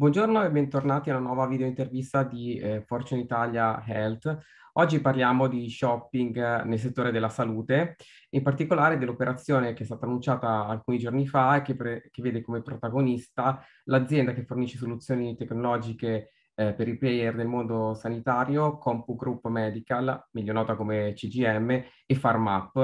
Buongiorno e bentornati alla nuova video intervista di eh, Fortune Italia Health. Oggi parliamo di shopping eh, nel settore della salute, in particolare dell'operazione che è stata annunciata alcuni giorni fa e che, pre- che vede come protagonista l'azienda che fornisce soluzioni tecnologiche eh, per i player del mondo sanitario, Compu Group Medical, meglio nota come CGM, e PharmApp,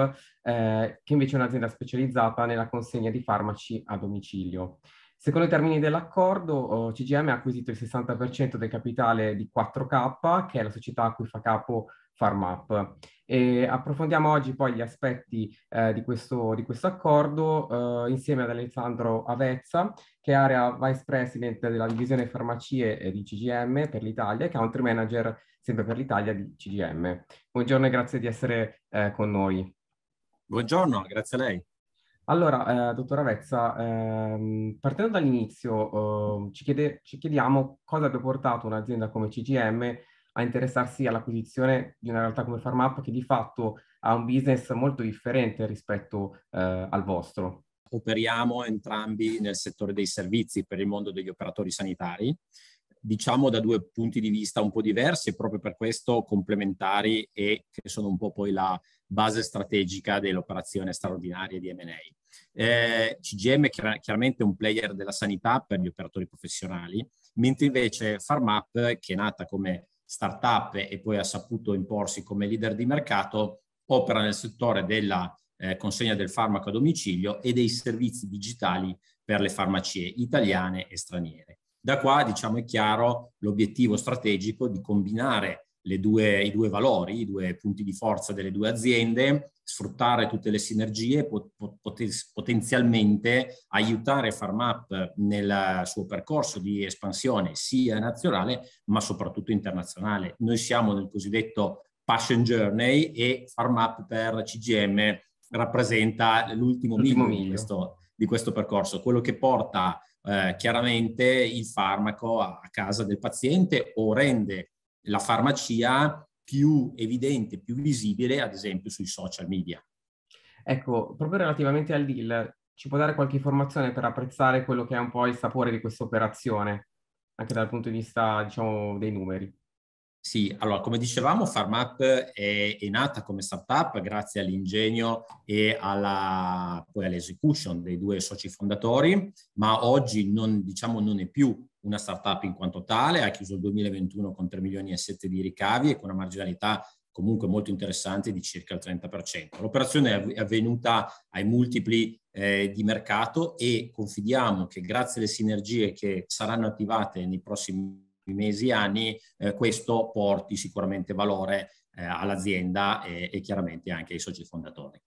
eh, che invece è un'azienda specializzata nella consegna di farmaci a domicilio. Secondo i termini dell'accordo, oh, CGM ha acquisito il 60% del capitale di 4K, che è la società a cui fa capo FarmUp. E approfondiamo oggi poi gli aspetti eh, di, questo, di, questo, accordo eh, insieme ad Alessandro Avezza, che è area vice president della divisione farmacie eh, di CGM per l'Italia e country manager sempre per l'Italia di CGM. Buongiorno e grazie di essere eh, con noi. Buongiorno, grazie a lei. Allora, eh, dottor Avezza, ehm, partendo dall'inizio, eh, ci, chiede, ci, chiediamo cosa abbia portato un'azienda come CGM a interessarsi all'acquisizione di una realtà come FarmUp che di fatto ha un business molto differente rispetto eh, al vostro. Operiamo entrambi nel settore dei servizi per il mondo degli operatori sanitari diciamo da due punti di vista un po' diversi e proprio per questo complementari e che sono un po' poi la base strategica dell'operazione straordinaria di M&A. Eh, CGM è chiar- chiaramente un player della sanità per gli operatori professionali, mentre invece FarmUp, che è nata come startup e poi ha saputo imporsi come leader di mercato, opera nel settore della eh, consegna del farmaco a domicilio e dei servizi digitali per le farmacie italiane e straniere. Da qua diciamo è chiaro l'obiettivo strategico di combinare due, i due valori, i due punti di forza delle due aziende, sfruttare tutte le sinergie, potenzialmente aiutare FarmUp nel suo percorso di espansione sia nazionale ma soprattutto internazionale. Noi siamo nel cosiddetto Passion Journey e FarmUp per CGM rappresenta l'ultimo, l'ultimo miglio, miglio. Di, questo, percorso, quello che porta eh, chiaramente il farmaco a, a casa del paziente o rende la farmacia più evidente, più visibile, ad esempio sui social media. Ecco, proprio relativamente al deal, ci può dare qualche informazione per apprezzare quello che è un po' il sapore di questa operazione, anche dal punto di vista, diciamo, dei numeri? Sì, allora come dicevamo FarmUp è, è nata come startup grazie all'ingegno e alla, poi all'execution dei due soci fondatori, ma oggi non, diciamo, non è più una startup in quanto tale, ha chiuso il 2021 con 3 milioni e 7 di ricavi e con una marginalità comunque molto interessante di circa il 30%. L'operazione è avvenuta ai multipli eh, di mercato e confidiamo che grazie alle sinergie che saranno attivate nei prossimi mesi, anni, eh, questo porti sicuramente valore eh, all'azienda e, e, chiaramente anche ai soci fondatori.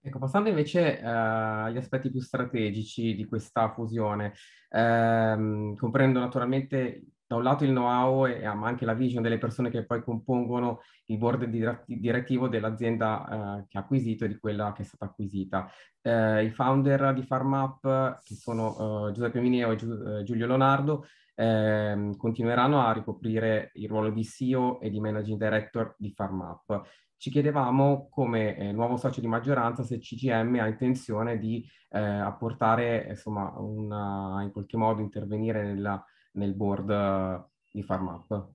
Ecco, passando invece eh, agli aspetti più strategici di questa fusione, ehm, comprendo naturalmente da un lato il know-how e, eh, ma anche la vision delle persone che poi compongono il board direttivo dell'azienda eh, che ha acquisito e di quella che è stata acquisita. Eh, I founder di FarmUp, che sono eh, Giuseppe Mineo e eh, Giulio Leonardo, eh, continueranno a ricoprire il ruolo di CEO e di Managing Director di FarmUp. Ci chiedevamo come eh, nuovo socio di maggioranza se CGM ha intenzione di eh, apportare, insomma, una, in qualche modo intervenire nella, nel board eh, di FarmUp.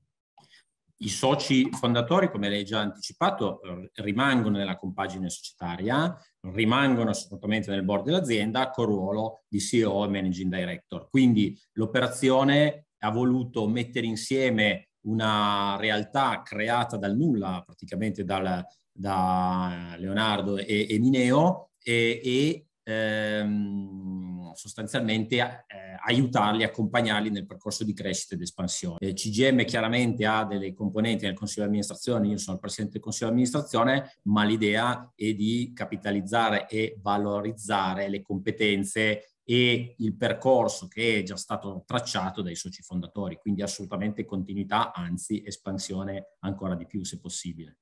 I soci fondatori, come lei già anticipato, rimangono nella compagine societaria, rimangono assolutamente nel board dell'azienda con ruolo di CEO e managing director. Quindi l'operazione ha voluto mettere insieme una realtà creata dal nulla, praticamente dal, da Leonardo e, e Mineo, e, e ehm, sostanzialmente eh, aiutarli, accompagnarli nel percorso di crescita ed espansione. Eh, CGM chiaramente ha delle componenti nel Consiglio di amministrazione, io sono il Presidente del Consiglio di amministrazione, ma l'idea è di capitalizzare e valorizzare le competenze e il percorso che è già stato tracciato dai soci fondatori, quindi assolutamente continuità, anzi espansione ancora di più se possibile.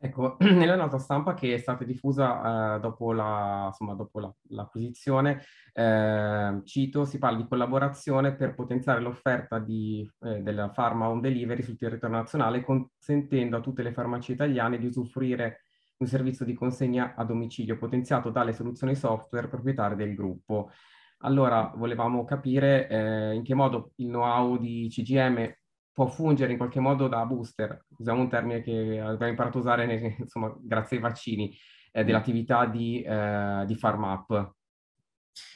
Ecco, nella nota stampa che è stata diffusa eh, dopo, la, insomma, dopo la, l'acquisizione, eh, cito, si parla di collaborazione per potenziare l'offerta di, eh, della pharma on delivery sul territorio nazionale, consentendo a tutte le farmacie italiane di usufruire di un servizio di consegna a domicilio potenziato dalle soluzioni software proprietarie del gruppo. Allora, volevamo capire eh, in che modo il know-how di CGM può fungere in qualche modo da booster, usiamo un termine che abbiamo imparato a usare nei, insomma, grazie ai vaccini, eh, mm. dell'attività di, eh, di farm up.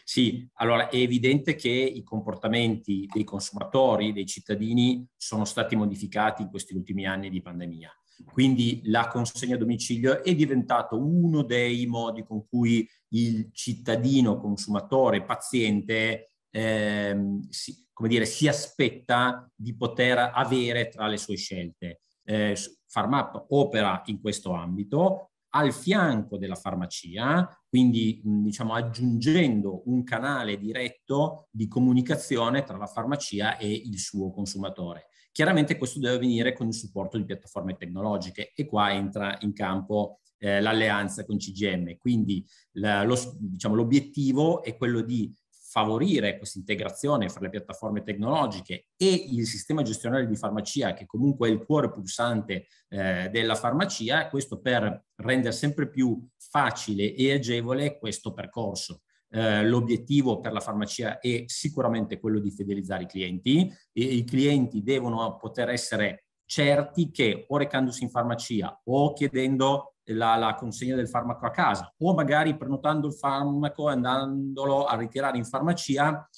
Sì, allora è evidente che i comportamenti dei consumatori, dei cittadini, sono stati modificati in questi ultimi anni di pandemia. Quindi la consegna a domicilio è diventato uno dei modi con cui il cittadino, consumatore, paziente ehm, si, come dire, si aspetta di poter avere tra le sue scelte. Eh, Farmap opera in questo ambito al fianco della farmacia, quindi diciamo aggiungendo un canale diretto di comunicazione tra la farmacia e il suo consumatore. Chiaramente questo deve avvenire con il supporto di piattaforme tecnologiche e qua entra in campo eh, l'alleanza con CGM. Quindi la, lo, diciamo, l'obiettivo è quello di favorire questa integrazione fra le piattaforme tecnologiche e il sistema gestionale di farmacia, che comunque è il cuore pulsante eh, della farmacia, questo per rendere sempre più facile e agevole questo percorso. Eh, l'obiettivo per la farmacia è sicuramente quello di fidelizzare i clienti e i clienti devono poter essere certi che o recandosi in farmacia o chiedendo la, la, consegna del farmaco a casa o magari prenotando il farmaco e andandolo a ritirare in farmacia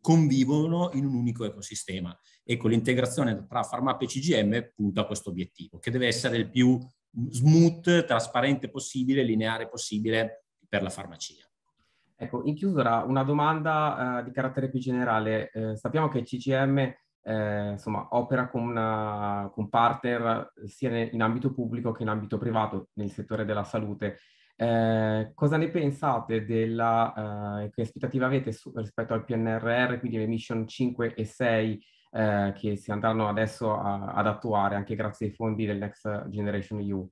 convivono in un unico ecosistema. Ecco, l'integrazione tra farmacolo e CGM punta a questo obiettivo, che deve essere il più smooth, trasparente possibile, lineare possibile per la farmacia. Ecco, in chiusura una domanda eh, di carattere più generale. Eh, sappiamo che CGM eh, insomma, opera con, una, con, partner sia in ambito pubblico che in ambito privato nel settore della salute. Eh, cosa ne pensate della, eh, che aspettative avete su, rispetto al PNRR, quindi le mission 5 e 6 eh, che si andranno adesso a, ad attuare anche grazie ai fondi del Next Generation EU?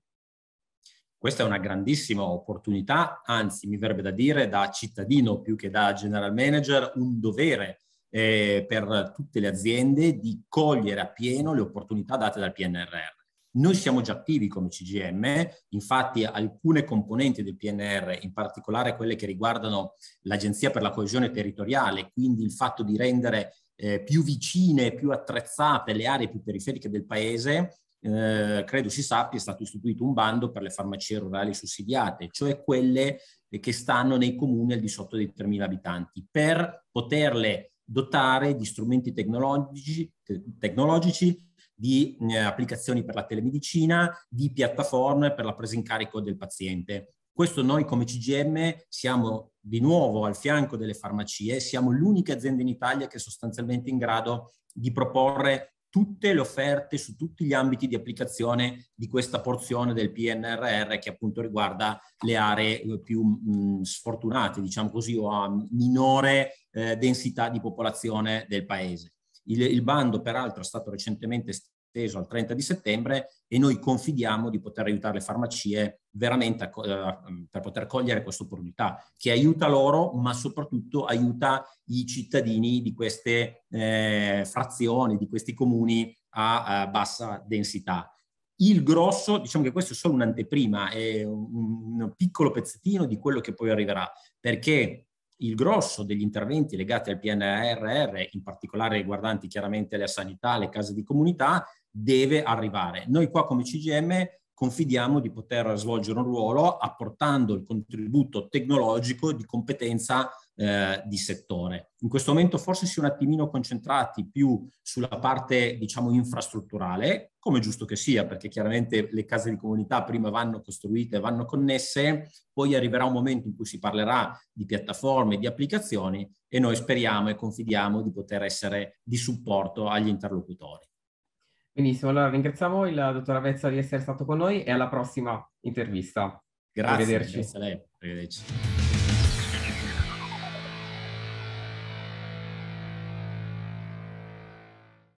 Questa è una grandissima opportunità, anzi mi verrebbe da dire da cittadino più che da general manager un dovere eh, per tutte le aziende di cogliere appieno le opportunità date dal PNRR. Noi siamo già attivi come CGM, infatti alcune componenti del PNR, in particolare quelle che riguardano l'Agenzia per la coesione territoriale, quindi il fatto di rendere eh, più vicine, più attrezzate le aree più periferiche del paese, eh, credo si sappia, è stato istituito un bando per le farmacie rurali sussidiate, cioè quelle che stanno nei comuni al di sotto dei 3.000 abitanti, per poterle dotare di strumenti tecnologici, te, tecnologici di eh, applicazioni per la telemedicina, di piattaforme per la presa in carico del paziente. Questo noi come CGM siamo di nuovo al fianco delle farmacie, siamo l'unica azienda in Italia che è sostanzialmente in grado di proporre tutte le offerte su tutti gli ambiti di applicazione di questa porzione del PNRR che appunto riguarda le aree eh, più mh, sfortunate, diciamo così, o a minore eh, densità di popolazione del paese. Il, il, bando peraltro è stato recentemente esteso al 30 di settembre e noi confidiamo di poter aiutare le farmacie veramente a, a, eh, per poter cogliere questa opportunità che aiuta loro ma soprattutto aiuta i cittadini di queste eh, frazioni, di questi comuni a, a bassa densità. Il grosso, diciamo che questo è solo un'anteprima, è un, un piccolo pezzettino di quello che poi arriverà, perché il grosso degli interventi legati al PNRR, in particolare riguardanti chiaramente la sanità, le case di comunità, deve arrivare. Noi qua come CGM confidiamo di poter svolgere un ruolo apportando il contributo tecnologico di competenza eh, di settore. In questo momento forse si è un attimino concentrati più sulla parte, diciamo, infrastrutturale, come giusto che sia, perché chiaramente le case di comunità prima vanno costruite, vanno connesse, poi arriverà un momento in cui si parlerà di piattaforme, di applicazioni e noi speriamo e confidiamo di poter essere di supporto agli interlocutori. Benissimo, allora ringraziamo il dottor Avezza di essere stato con noi e alla prossima intervista. Grazie, Arrivederci. Grazie a lei. Arrivederci.